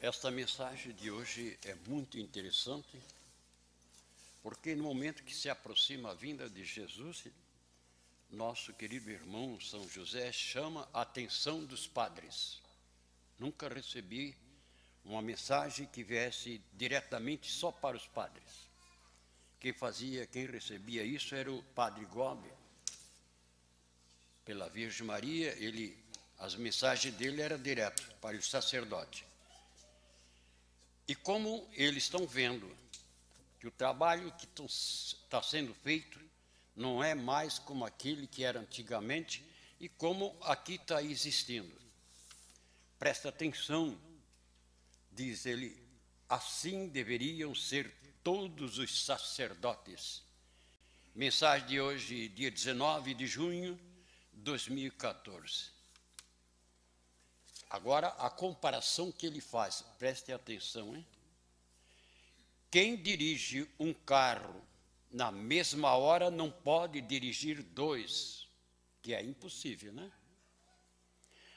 Esta mensagem de hoje é muito interessante, porque no momento que se aproxima a vinda de Jesus, nosso querido irmão São José chama a atenção dos padres. Nunca recebi uma mensagem que viesse diretamente só para os padres. Quem fazia, quem recebia isso era o padre Gomes. Pela Virgem Maria, ele as mensagens dele eram direto para o sacerdote. E como eles estão vendo que o trabalho que está sendo feito não é mais como aquele que era antigamente e como aqui está existindo. Presta atenção, diz ele, assim deveriam ser todos os sacerdotes. Mensagem de hoje, dia 19 de junho de 2014. Agora, a comparação que ele faz, prestem atenção, hein? Quem dirige um carro na mesma hora não pode dirigir dois, que é impossível, né?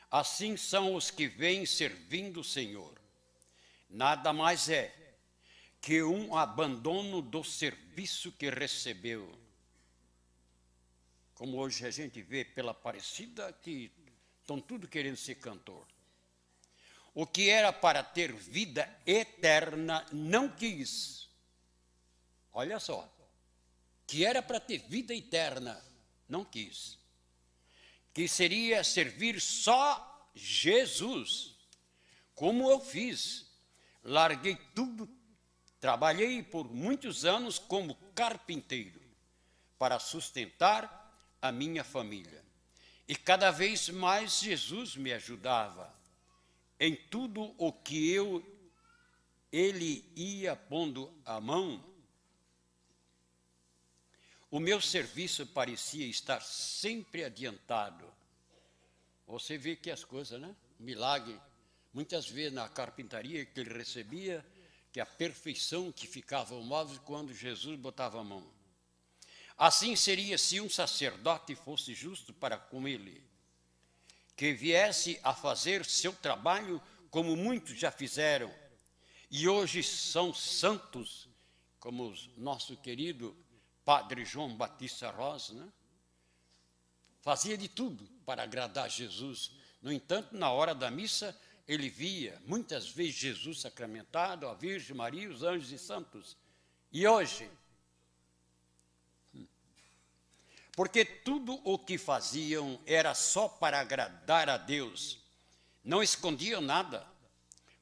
Assim são os que vêm servindo o Senhor. Nada mais é que um abandono do serviço que recebeu. Como hoje a gente vê pela parecida que estão tudo querendo ser cantor o que era para ter vida eterna, não quis. Olha só, que era para ter vida eterna, não quis. Que seria servir só Jesus, como eu fiz. Larguei tudo, trabalhei por muitos anos como carpinteiro para sustentar a minha família. E cada vez mais Jesus me ajudava em tudo o que eu ele ia pondo a mão, o meu serviço parecia estar sempre adiantado. Você vê que as coisas, né? Milagre. Muitas vezes na carpintaria que ele recebia, que a perfeição que ficava o móvel quando Jesus botava a mão. Assim seria se um sacerdote fosse justo para com ele que viesse a fazer seu trabalho como muitos já fizeram e hoje são santos, como o nosso querido Padre João Batista Rosa, né? fazia de tudo para agradar Jesus. No entanto, na hora da missa, ele via muitas vezes Jesus sacramentado, a Virgem Maria, os anjos e santos. E hoje, porque tudo o que faziam era só para agradar a Deus, não escondiam nada,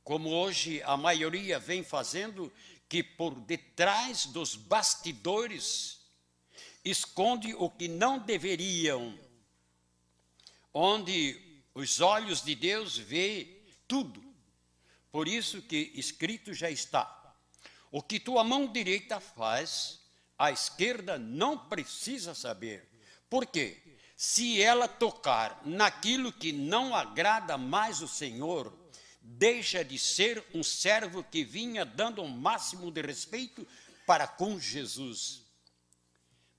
como hoje a maioria vem fazendo, que por detrás dos bastidores esconde o que não deveriam, onde os olhos de Deus vê tudo. Por isso que escrito já está: o que tua mão direita faz, a esquerda não precisa saber. Por quê? Se ela tocar naquilo que não agrada mais o Senhor, deixa de ser um servo que vinha dando o um máximo de respeito para com Jesus.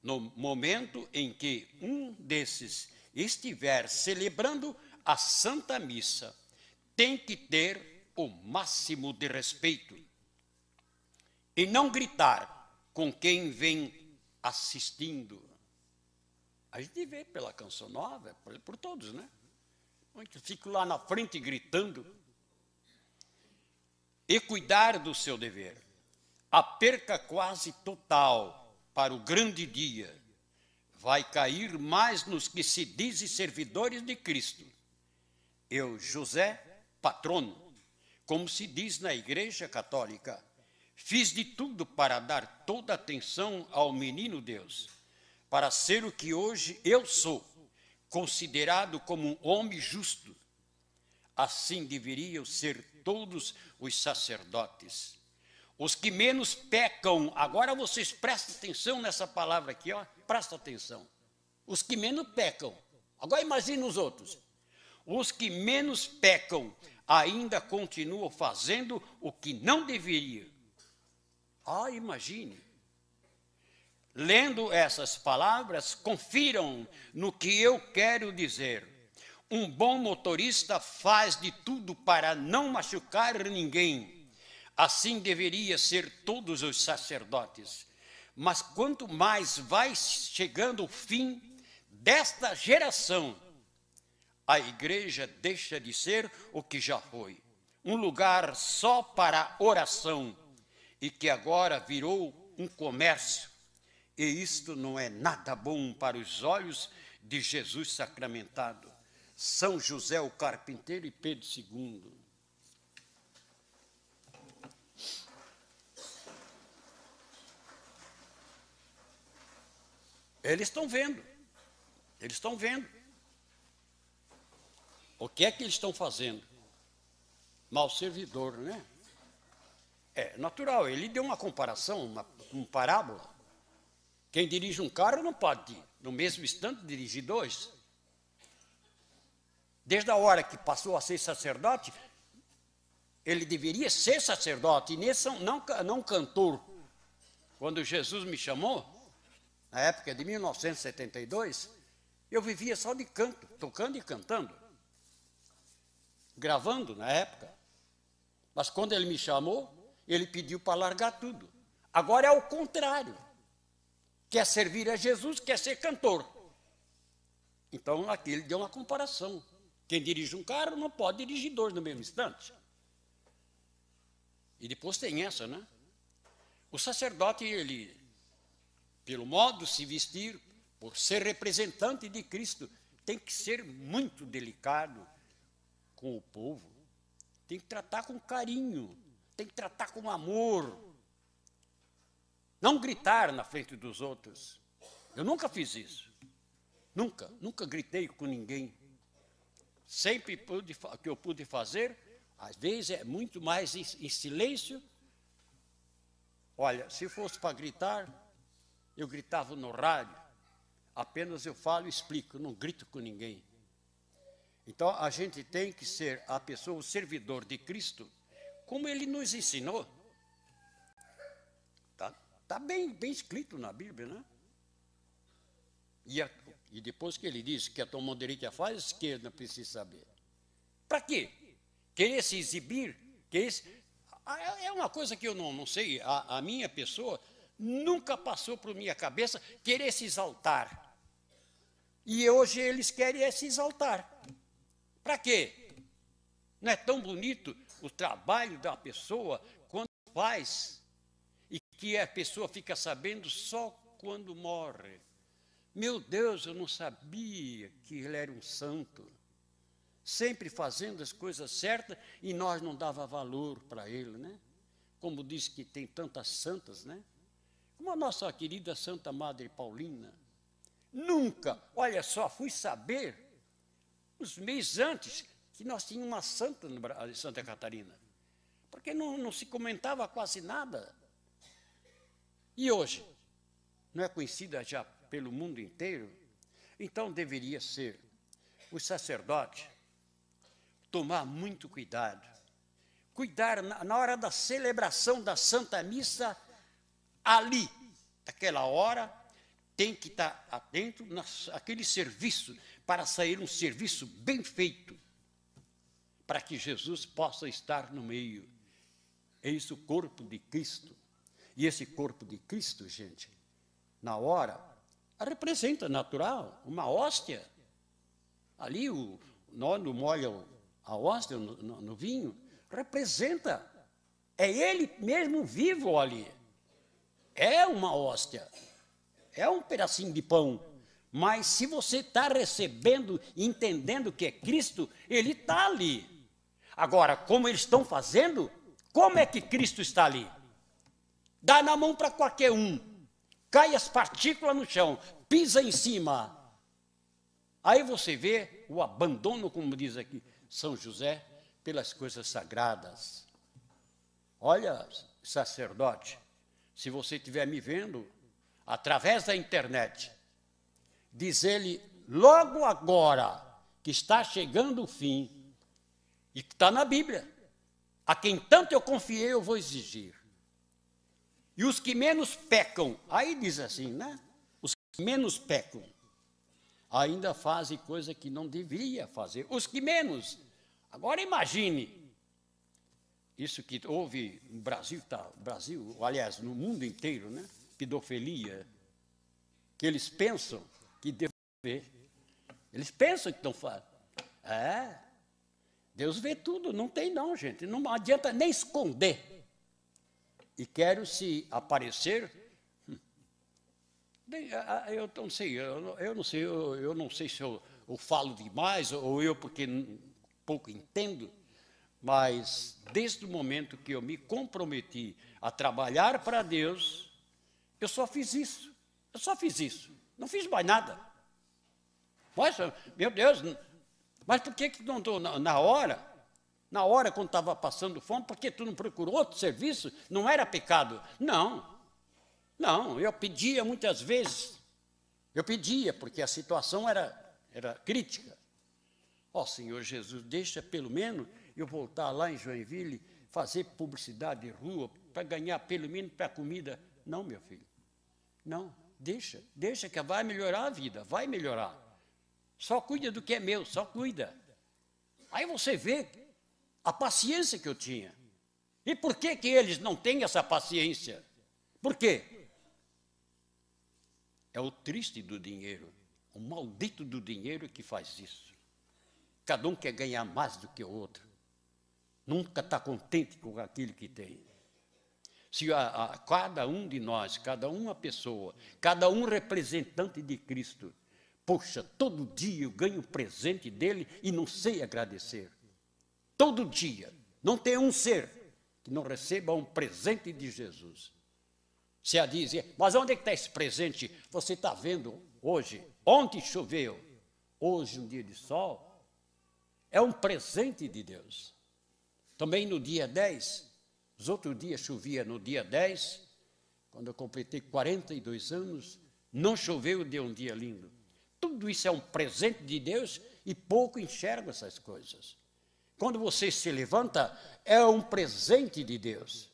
No momento em que um desses estiver celebrando a Santa Missa, tem que ter o máximo de respeito e não gritar com quem vem assistindo. A gente vê pela canção nova, por, por todos, né? Eu fico lá na frente gritando. E cuidar do seu dever. A perca quase total para o grande dia vai cair mais nos que se dizem servidores de Cristo. Eu, José, patrono, como se diz na Igreja Católica, Fiz de tudo para dar toda atenção ao menino Deus, para ser o que hoje eu sou, considerado como um homem justo. Assim deveriam ser todos os sacerdotes. Os que menos pecam, agora vocês prestem atenção nessa palavra aqui, ó, presta atenção. Os que menos pecam, agora imagine os outros. Os que menos pecam ainda continuam fazendo o que não deveriam ah, imagine. Lendo essas palavras, confiram no que eu quero dizer. Um bom motorista faz de tudo para não machucar ninguém. Assim deveria ser todos os sacerdotes. Mas quanto mais vai chegando o fim desta geração, a igreja deixa de ser o que já foi um lugar só para oração e que agora virou um comércio. E isto não é nada bom para os olhos de Jesus sacramentado, São José o carpinteiro e Pedro II. Eles estão vendo, eles estão vendo. O que é que eles estão fazendo? Mal servidor, né? É natural, ele deu uma comparação, uma, uma parábola. Quem dirige um carro não pode, no mesmo instante, dirigir dois. Desde a hora que passou a ser sacerdote, ele deveria ser sacerdote, e nesse, não, não cantor. Quando Jesus me chamou, na época de 1972, eu vivia só de canto, tocando e cantando, gravando na época. Mas quando ele me chamou, ele pediu para largar tudo. Agora é o contrário. Quer servir a Jesus, quer ser cantor. Então aqui ele deu uma comparação. Quem dirige um carro não pode dirigir dois no mesmo instante. E depois tem essa, né? O sacerdote, ele, pelo modo de se vestir, por ser representante de Cristo, tem que ser muito delicado com o povo, tem que tratar com carinho tem que tratar com amor. Não gritar na frente dos outros. Eu nunca fiz isso. Nunca, nunca gritei com ninguém. Sempre pude, que eu pude fazer, às vezes é muito mais em, em silêncio. Olha, se fosse para gritar, eu gritava no rádio. Apenas eu falo e explico, não grito com ninguém. Então a gente tem que ser a pessoa, o servidor de Cristo, como ele nos ensinou. Está tá bem, bem escrito na Bíblia, né? E, a, e depois que ele diz que a tua mão direita é faz, a esquerda precisa saber. Para quê? Querer se exibir? Querer se... Ah, é, é uma coisa que eu não, não sei. A, a minha pessoa nunca passou por minha cabeça querer se exaltar. E hoje eles querem é se exaltar. Para quê? Não é tão bonito o trabalho da pessoa quando faz e que a pessoa fica sabendo só quando morre. Meu Deus, eu não sabia que ele era um santo. Sempre fazendo as coisas certas e nós não dava valor para ele, né? Como diz que tem tantas santas, né? Como a nossa querida Santa Madre Paulina. Nunca, olha só, fui saber uns meses antes que nós tínhamos uma santa de Santa Catarina, porque não, não se comentava quase nada. E hoje? Não é conhecida já pelo mundo inteiro? Então deveria ser o sacerdote tomar muito cuidado, cuidar na, na hora da celebração da Santa Missa, ali, naquela hora, tem que estar atento naquele serviço, para sair um serviço bem feito para que Jesus possa estar no meio. Eis é o corpo de Cristo. E esse corpo de Cristo, gente, na hora, representa natural, uma hóstia. Ali o nono molha a hóstia no, no, no vinho, representa. É ele mesmo vivo ali. É uma hóstia. É um pedacinho de pão. Mas se você está recebendo, entendendo que é Cristo, ele está ali. Agora, como eles estão fazendo, como é que Cristo está ali? Dá na mão para qualquer um, cai as partículas no chão, pisa em cima. Aí você vê o abandono, como diz aqui São José, pelas coisas sagradas. Olha, sacerdote, se você estiver me vendo através da internet, diz ele logo agora que está chegando o fim e está na Bíblia. A quem tanto eu confiei, eu vou exigir. E os que menos pecam, aí diz assim, né? Os que menos pecam, ainda fazem coisa que não devia fazer. Os que menos. Agora imagine, isso que houve no Brasil, tá, Brasil, aliás, no mundo inteiro, né? Pedofilia, que eles pensam que dever. Eles pensam que estão fazendo. É, Deus vê tudo, não tem não, gente. Não adianta nem esconder. E quero se aparecer. Hum. Bem, eu não sei, eu não sei, eu, eu não sei se eu, eu falo demais ou eu porque pouco entendo, mas desde o momento que eu me comprometi a trabalhar para Deus, eu só fiz isso. Eu só fiz isso. Não fiz mais nada. Mas, meu Deus, mas por que que não, na, na hora, na hora quando estava passando fome, por que tu não procurou outro serviço? Não era pecado? Não, não, eu pedia muitas vezes, eu pedia, porque a situação era, era crítica. Ó oh, Senhor Jesus, deixa pelo menos eu voltar lá em Joinville, fazer publicidade de rua, para ganhar pelo menos para comida. Não, meu filho, não, deixa, deixa que vai melhorar a vida, vai melhorar. Só cuida do que é meu, só cuida. Aí você vê a paciência que eu tinha. E por que, que eles não têm essa paciência? Por quê? É o triste do dinheiro, o maldito do dinheiro que faz isso. Cada um quer ganhar mais do que o outro. Nunca está contente com aquilo que tem. Se a, a, cada um de nós, cada uma pessoa, cada um representante de Cristo, Poxa, todo dia eu ganho presente dele e não sei agradecer. Todo dia. Não tem um ser que não receba um presente de Jesus. Se a diz: mas onde é que está esse presente? Você está vendo hoje? Ontem choveu, hoje um dia de sol. É um presente de Deus. Também no dia 10, os outros dias chovia no dia 10, quando eu completei 42 anos, não choveu, deu um dia lindo. Tudo isso é um presente de Deus e pouco enxerga essas coisas. Quando você se levanta, é um presente de Deus.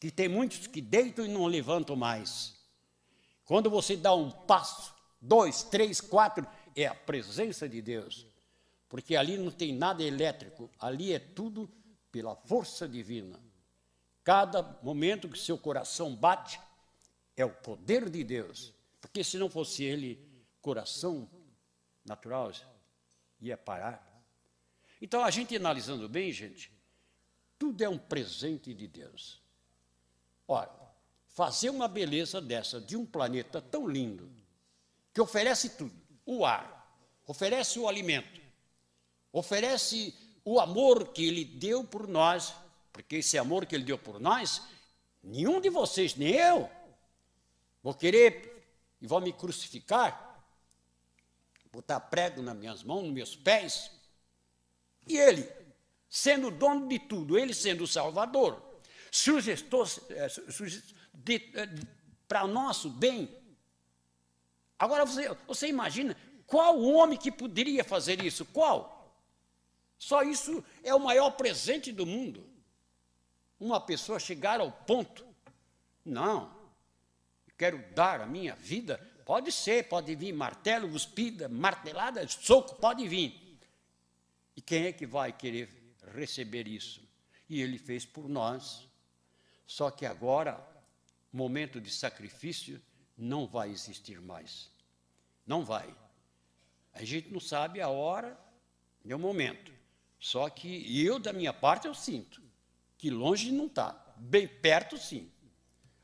Que tem muitos que deitam e não levantam mais. Quando você dá um passo, dois, três, quatro, é a presença de Deus. Porque ali não tem nada elétrico, ali é tudo pela força divina. Cada momento que seu coração bate é o poder de Deus. Porque se não fosse Ele, coração natural ia parar. Então, a gente analisando bem, gente, tudo é um presente de Deus. Ora, fazer uma beleza dessa de um planeta tão lindo, que oferece tudo: o ar, oferece o alimento, oferece o amor que ele deu por nós, porque esse amor que ele deu por nós, nenhum de vocês, nem eu, vou querer e vou me crucificar botar prego nas minhas mãos, nos meus pés. E ele, sendo dono de tudo, ele sendo o Salvador, sugestou, eh, eh, para nosso bem. Agora você, você imagina qual homem que poderia fazer isso? Qual? Só isso é o maior presente do mundo. Uma pessoa chegar ao ponto, não, quero dar a minha vida Pode ser, pode vir martelo, cuspida, martelada, soco, pode vir. E quem é que vai querer receber isso? E ele fez por nós. Só que agora, momento de sacrifício não vai existir mais. Não vai. A gente não sabe a hora nem o momento. Só que eu, da minha parte, eu sinto que longe não está, bem perto sim.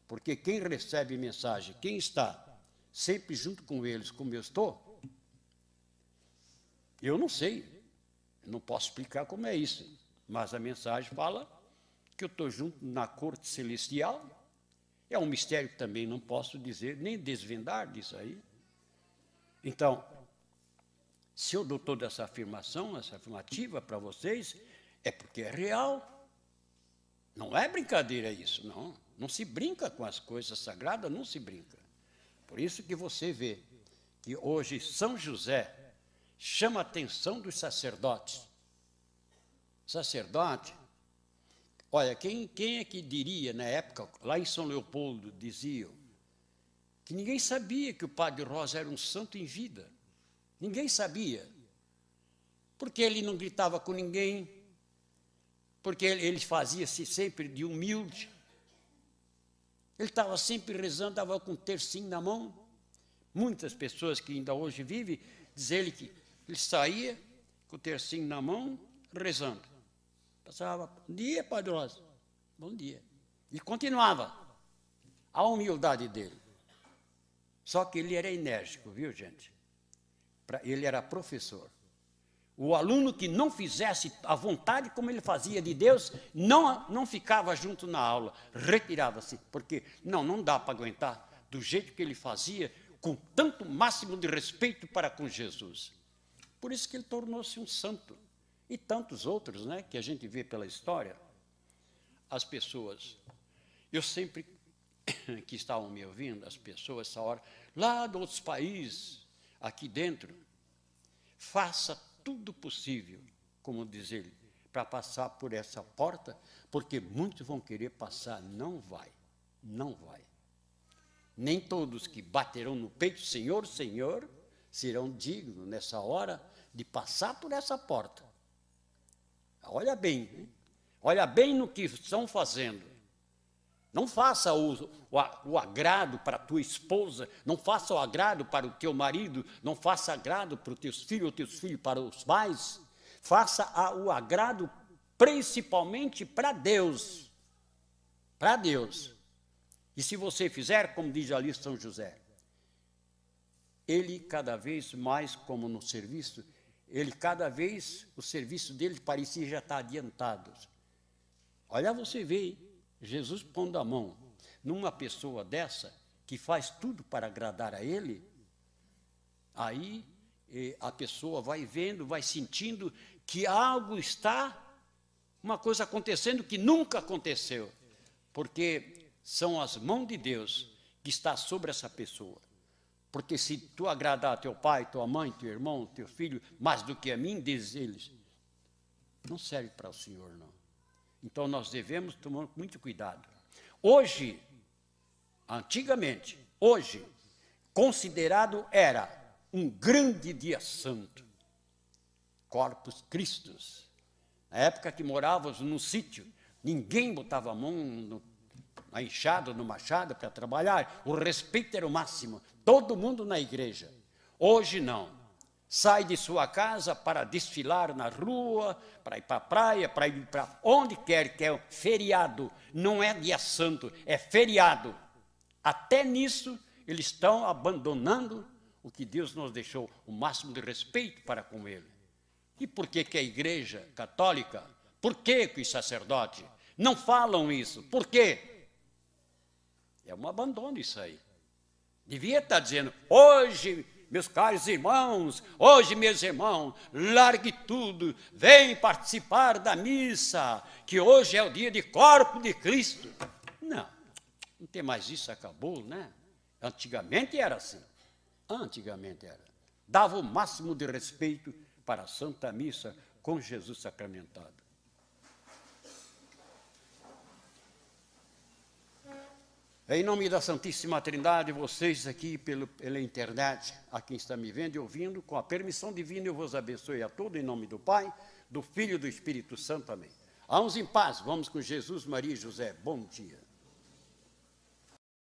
Porque quem recebe mensagem, quem está sempre junto com eles, como eu estou, eu não sei, não posso explicar como é isso, mas a mensagem fala que eu estou junto na corte celestial. É um mistério que também não posso dizer, nem desvendar disso aí. Então, se eu dou toda essa afirmação, essa afirmativa para vocês, é porque é real. Não é brincadeira isso, não. Não se brinca com as coisas sagradas, não se brinca. Por isso que você vê que hoje São José chama a atenção dos sacerdotes. Sacerdote, olha, quem, quem é que diria na época, lá em São Leopoldo, diziam, que ninguém sabia que o padre Rosa era um santo em vida. Ninguém sabia. Porque ele não gritava com ninguém, porque ele, ele fazia-se sempre de humilde, ele estava sempre rezando, estava com um tercinho na mão. Muitas pessoas que ainda hoje vivem dizem ele que ele saía com o tercinho na mão, rezando. Passava, bom dia, Padre Rosa. Bom dia. E continuava. A humildade dele. Só que ele era enérgico, viu, gente? ele era professor. O aluno que não fizesse a vontade como ele fazia de Deus, não, não ficava junto na aula, retirava-se, porque não, não dá para aguentar do jeito que ele fazia, com tanto máximo de respeito para com Jesus. Por isso que ele tornou-se um santo. E tantos outros, né, que a gente vê pela história, as pessoas. Eu sempre que estavam me ouvindo, as pessoas, essa hora, lá de outros países, aqui dentro, faça tudo possível, como diz ele, para passar por essa porta, porque muitos vão querer passar. Não vai, não vai. Nem todos que baterão no peito, Senhor, Senhor, serão dignos nessa hora de passar por essa porta. Olha bem, hein? olha bem no que estão fazendo. Não faça o, o, o agrado para tua esposa, não faça o agrado para o teu marido, não faça agrado para os teus filhos ou teus filhos para os pais. Faça a, o agrado principalmente para Deus. Para Deus. E se você fizer, como diz ali São José, ele cada vez mais, como no serviço, ele cada vez, o serviço dele parecia já estar tá adiantado. Olha, você vê, Jesus pondo a mão numa pessoa dessa, que faz tudo para agradar a ele, aí eh, a pessoa vai vendo, vai sentindo que algo está, uma coisa acontecendo que nunca aconteceu, porque são as mãos de Deus que está sobre essa pessoa. Porque se tu agradar teu pai, tua mãe, teu irmão, teu filho, mais do que a mim, diz eles, não serve para o Senhor, não. Então nós devemos tomar muito cuidado. Hoje, antigamente, hoje, considerado era um grande dia santo. Corpus Christus. Na época que morávamos num sítio, ninguém botava a mão no, na enxada, no machado para trabalhar. O respeito era o máximo. Todo mundo na igreja. Hoje não sai de sua casa para desfilar na rua, para ir para a praia, para ir para onde quer que é feriado, não é dia santo, é feriado. Até nisso eles estão abandonando o que Deus nos deixou, o máximo de respeito para com ele. E por que que a igreja católica, por que que os sacerdotes não falam isso? Por quê? É um abandono isso aí. Devia estar dizendo, hoje meus caros irmãos, hoje, meus irmãos, largue tudo, vem participar da missa, que hoje é o dia de corpo de Cristo. Não, não tem mais isso, acabou, né? Antigamente era assim. Antigamente era. Dava o máximo de respeito para a Santa Missa com Jesus sacramentado. Em nome da Santíssima Trindade, vocês aqui pelo, pela internet, a quem está me vendo e ouvindo, com a permissão divina, eu vos abençoe a todos, em nome do Pai, do Filho e do Espírito Santo. Amém. Vamos em paz, vamos com Jesus, Maria e José. Bom dia.